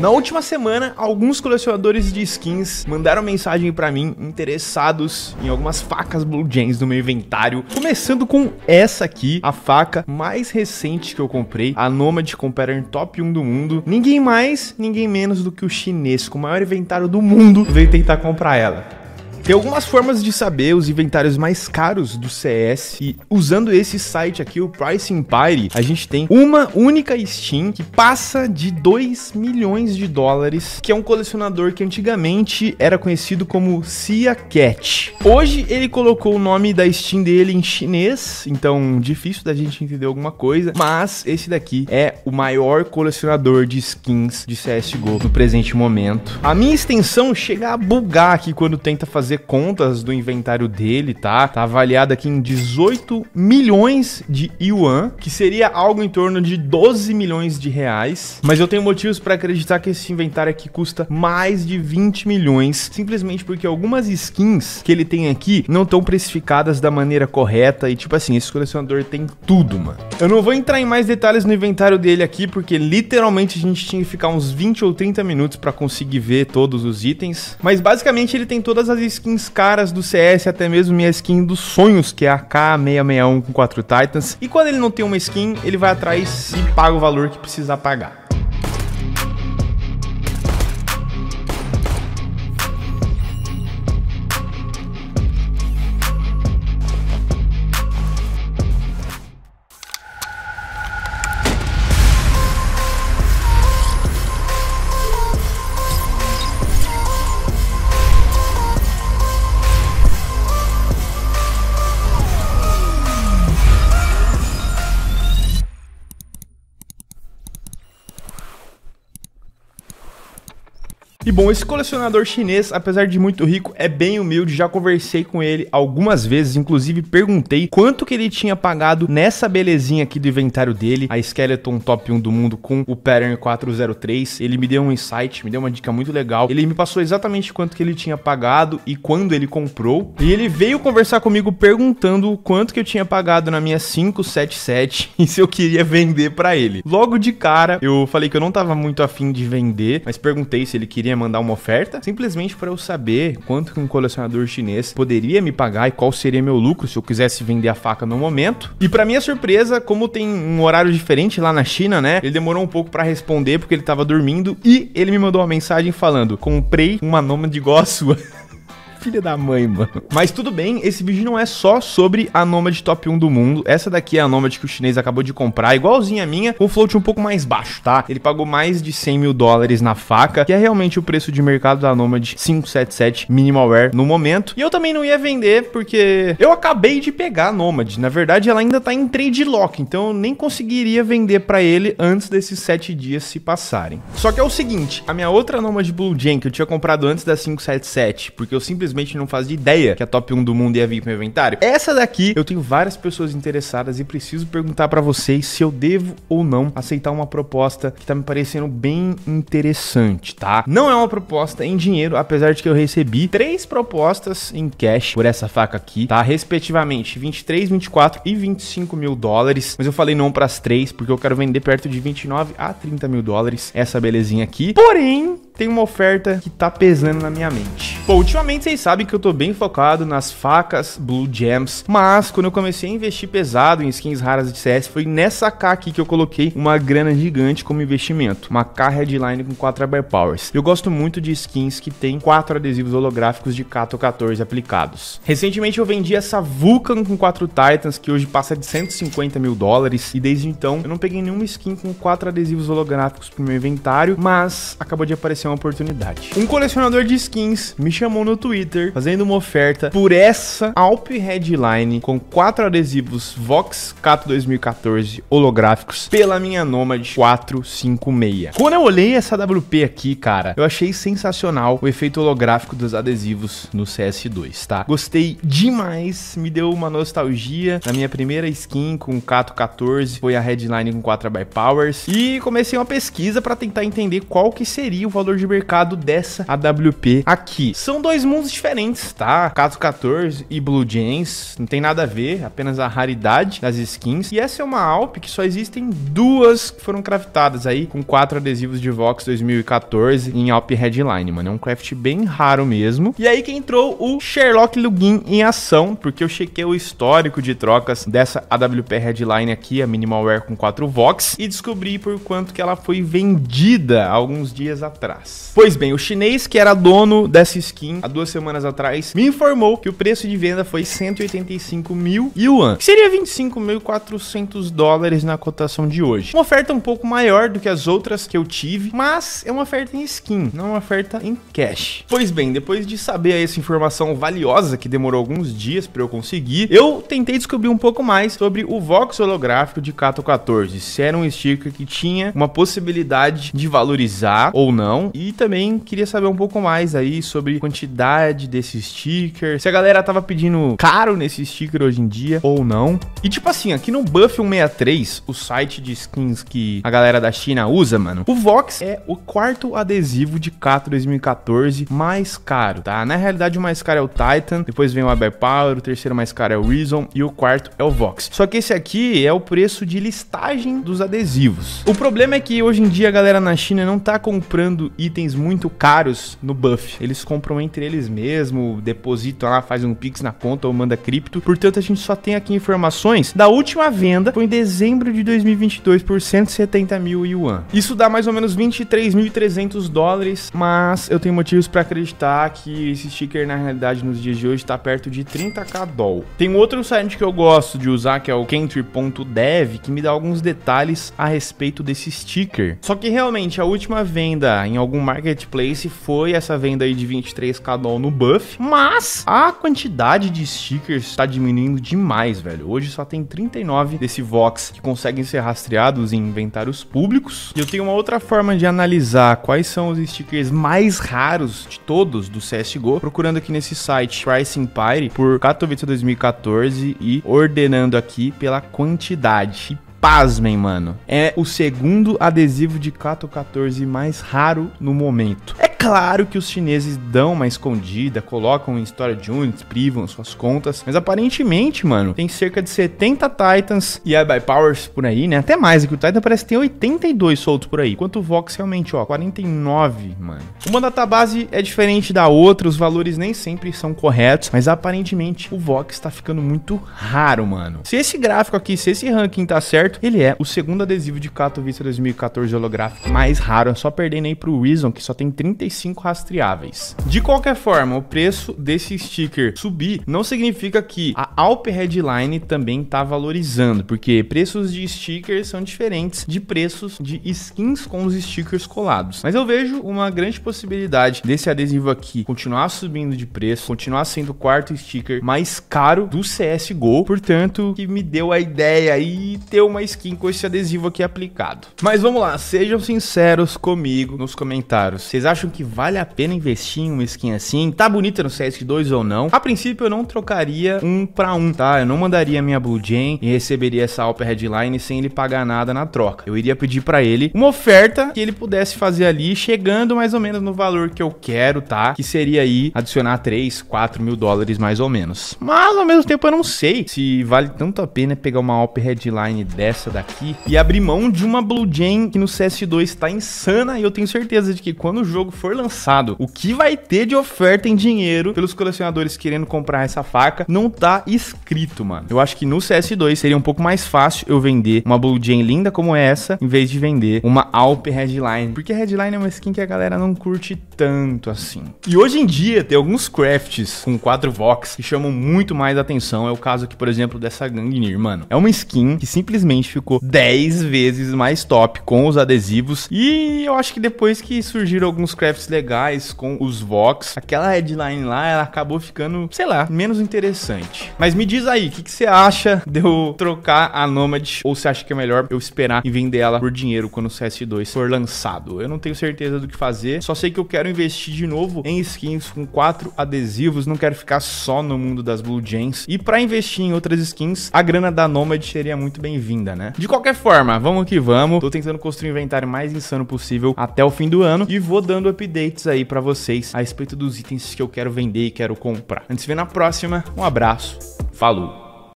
Na última semana, alguns colecionadores de skins mandaram mensagem para mim interessados em algumas facas Blue James do meu inventário, começando com essa aqui, a faca mais recente que eu comprei, a Nomad Comparer Top 1 do mundo. Ninguém mais, ninguém menos do que o chinês com o maior inventário do mundo veio tentar comprar ela. Tem algumas formas de saber os inventários mais caros do CS e usando esse site aqui, o Price Empire, a gente tem uma única Steam que passa de 2 milhões de dólares, que é um colecionador que antigamente era conhecido como Sia Cat. Hoje ele colocou o nome da Steam dele em chinês, então difícil da gente entender alguma coisa, mas esse daqui é o maior colecionador de skins de CSGO no presente momento. A minha extensão chega a bugar aqui quando tenta fazer fazer contas do inventário dele, tá? Tá avaliado aqui em 18 milhões de yuan, que seria algo em torno de 12 milhões de reais. Mas eu tenho motivos para acreditar que esse inventário aqui custa mais de 20 milhões, simplesmente porque algumas skins que ele tem aqui não estão precificadas da maneira correta e tipo assim, esse colecionador tem tudo, mano. Eu não vou entrar em mais detalhes no inventário dele aqui, porque literalmente a gente tinha que ficar uns 20 ou 30 minutos para conseguir ver todos os itens, mas basicamente ele tem todas as skins skins caras do CS, até mesmo minha skin dos sonhos, que é a K661 com 4 Titans. E quando ele não tem uma skin, ele vai atrás e paga o valor que precisa pagar. E bom, esse colecionador chinês, apesar de muito rico, é bem humilde. Já conversei com ele algumas vezes, inclusive perguntei quanto que ele tinha pagado nessa belezinha aqui do inventário dele, a Skeleton Top 1 do mundo com o Pattern 403. Ele me deu um insight, me deu uma dica muito legal. Ele me passou exatamente quanto que ele tinha pagado e quando ele comprou. E ele veio conversar comigo perguntando o quanto que eu tinha pagado na minha 577 e se eu queria vender para ele. Logo de cara, eu falei que eu não tava muito afim de vender, mas perguntei se ele queria mandar uma oferta, simplesmente para eu saber quanto que um colecionador chinês poderia me pagar e qual seria meu lucro se eu quisesse vender a faca no momento. E para minha surpresa, como tem um horário diferente lá na China, né? Ele demorou um pouco para responder porque ele tava dormindo e ele me mandou uma mensagem falando: "Comprei uma nômade de sua". filha da mãe, mano. Mas tudo bem, esse vídeo não é só sobre a Nomad top 1 do mundo. Essa daqui é a Nomad que o chinês acabou de comprar, igualzinha a minha, com float um pouco mais baixo, tá? Ele pagou mais de 100 mil dólares na faca, que é realmente o preço de mercado da Nomad 577 Minimalware no momento. E eu também não ia vender, porque eu acabei de pegar a Nomad. Na verdade, ela ainda tá em trade lock, então eu nem conseguiria vender para ele antes desses 7 dias se passarem. Só que é o seguinte, a minha outra Nomad Blue Jane que eu tinha comprado antes da 577, porque eu simplesmente simplesmente não fazia ideia que a top 1 do mundo ia vir pro meu inventário. Essa daqui eu tenho várias pessoas interessadas e preciso perguntar para vocês se eu devo ou não aceitar uma proposta que tá me parecendo bem interessante, tá? Não é uma proposta em dinheiro, apesar de que eu recebi três propostas em cash por essa faca aqui, tá? Respectivamente 23, 24 e 25 mil dólares. Mas eu falei não para as três porque eu quero vender perto de 29 a 30 mil dólares essa belezinha aqui. Porém, tem uma oferta que tá pesando na minha mente. Bom, ultimamente vocês sabem que eu tô bem focado nas facas Blue Gems, mas quando eu comecei a investir pesado em skins raras de CS, foi nessa K aqui que eu coloquei uma grana gigante como investimento, uma K Headline com 4 Air Powers. Eu gosto muito de skins que tem 4 adesivos holográficos de Kato 14 aplicados. Recentemente eu vendi essa Vulcan com 4 Titans, que hoje passa de 150 mil dólares, e desde então eu não peguei nenhuma skin com 4 adesivos holográficos pro meu inventário, mas acabou de aparecer uma oportunidade. Um colecionador de skins me chamou no Twitter fazendo uma oferta por essa Alp Headline com quatro adesivos Vox Cato 2014 holográficos pela minha Nomad 456. Quando eu olhei essa WP aqui, cara, eu achei sensacional o efeito holográfico dos adesivos no CS2, tá? Gostei demais, me deu uma nostalgia. Na minha primeira skin com Cato 14 foi a Headline com 4 by Powers e comecei uma pesquisa para tentar entender qual que seria o valor valor de mercado dessa AWP aqui. São dois mundos diferentes, tá? Caso 14 e Blue Jeans, não tem nada a ver, apenas a raridade das skins. E essa é uma Alp que só existem duas que foram craftadas aí, com quatro adesivos de Vox 2014 em Alp Headline, mano. É um craft bem raro mesmo. E aí que entrou o Sherlock Lugin em ação, porque eu chequei o histórico de trocas dessa AWP Headline aqui, a Minimal Wear com quatro Vox, e descobri por quanto que ela foi vendida alguns dias atrás. Pois bem, o chinês que era dono dessa skin há duas semanas atrás me informou que o preço de venda foi 185 mil yuan, que seria 25.400 dólares na cotação de hoje. Uma oferta um pouco maior do que as outras que eu tive, mas é uma oferta em skin, não uma oferta em cash. Pois bem, depois de saber essa informação valiosa que demorou alguns dias para eu conseguir, eu tentei descobrir um pouco mais sobre o Vox holográfico de Kato 14, se era um sticker que tinha uma possibilidade de valorizar ou não, e também queria saber um pouco mais aí sobre quantidade desse sticker, se a galera tava pedindo caro nesse sticker hoje em dia ou não. E tipo assim, aqui no Buff 163, o site de skins que a galera da China usa, mano, o Vox é o quarto adesivo de Kato 2014 mais caro, tá? Na realidade, o mais caro é o Titan, depois vem o Power, o terceiro mais caro é o Reason e o quarto é o Vox. Só que esse aqui é o preço de listagem dos adesivos. O problema é que hoje em dia a galera na China não tá comprando itens muito caros no buff. Eles compram entre eles mesmo, depositam lá, faz um pix na conta ou manda cripto. Portanto, a gente só tem aqui informações da última venda, foi em dezembro de 2022 por 170 mil yuan. Isso dá mais ou menos 23.300 dólares, mas eu tenho motivos para acreditar que esse sticker na realidade nos dias de hoje está perto de 30k doll. Tem outro site que eu gosto de usar que é o Kentry.dev que me dá alguns detalhes a respeito desse sticker. Só que realmente a última venda em algum algum marketplace foi essa venda aí de 23k doll no buff, mas a quantidade de stickers tá diminuindo demais, velho. Hoje só tem 39 desse Vox que conseguem ser rastreados em inventários públicos. E eu tenho uma outra forma de analisar quais são os stickers mais raros de todos do CSGO, procurando aqui nesse site Price Empire por Katowice 2014 e ordenando aqui pela quantidade. E pasmem, mano. É o segundo adesivo de 14 mais raro no momento. É claro que os chineses dão uma escondida, colocam em história de units, privam suas contas, mas aparentemente, mano, tem cerca de 70 Titans e by Powers por aí, né? Até mais, é que o Titan parece que tem 82 soltos por aí, enquanto o Vox realmente, ó, 49, mano. Uma database é diferente da outra, os valores nem sempre são corretos, mas aparentemente o Vox tá ficando muito raro, mano. Se esse gráfico aqui, se esse ranking tá certo, ele é o segundo adesivo de Katowice 2014 holográfico mais raro, é só perdendo aí pro Reason, que só tem 35 35 rastreáveis. De qualquer forma, o preço desse sticker subir não significa que a Alp Headline também está valorizando, porque preços de stickers são diferentes de preços de skins com os stickers colados. Mas eu vejo uma grande possibilidade desse adesivo aqui continuar subindo de preço, continuar sendo o quarto sticker mais caro do CSGO, portanto, que me deu a ideia e ter uma skin com esse adesivo aqui aplicado. Mas vamos lá, sejam sinceros comigo nos comentários. Vocês acham que que vale a pena investir em uma skin assim? Tá bonita no CS2 ou não? A princípio eu não trocaria um pra um, tá? Eu não mandaria minha Blue Jane e receberia essa Alper Headline sem ele pagar nada na troca. Eu iria pedir pra ele uma oferta que ele pudesse fazer ali, chegando mais ou menos no valor que eu quero, tá? Que seria aí adicionar 3, 4 mil dólares mais ou menos. Mas ao mesmo tempo eu não sei se vale tanto a pena pegar uma Alper Headline dessa daqui e abrir mão de uma Blue Jane que no CS2 tá insana e eu tenho certeza de que quando o jogo for for lançado, o que vai ter de oferta em dinheiro pelos colecionadores querendo comprar essa faca, não tá escrito, mano. Eu acho que no CS2 seria um pouco mais fácil eu vender uma Blue Jane linda como essa, em vez de vender uma Alp Headline. Porque Headline é uma skin que a galera não curte tanto assim. E hoje em dia tem alguns crafts com 4 Vox que chamam muito mais atenção. É o caso aqui, por exemplo, dessa Gangnir, mano. É uma skin que simplesmente ficou 10 vezes mais top com os adesivos. E eu acho que depois que surgiram alguns crafts legais com os Vox, aquela headline lá, ela acabou ficando, sei lá, menos interessante. Mas me diz aí, o que, que você acha de eu trocar a Nomad? Ou você acha que é melhor eu esperar e vender ela por dinheiro quando o CS2 for lançado? Eu não tenho certeza do que fazer, só sei que eu quero investir de novo em skins com quatro adesivos, não quero ficar só no mundo das Blue Jeans E para investir em outras skins, a grana da Nomad seria muito bem-vinda, né? De qualquer forma, vamos que vamos. Tô tentando construir o um inventário mais insano possível até o fim do ano e vou dando update updates aí para vocês a respeito dos itens que eu quero vender e quero comprar. A gente se vê na próxima. Um abraço. Falou.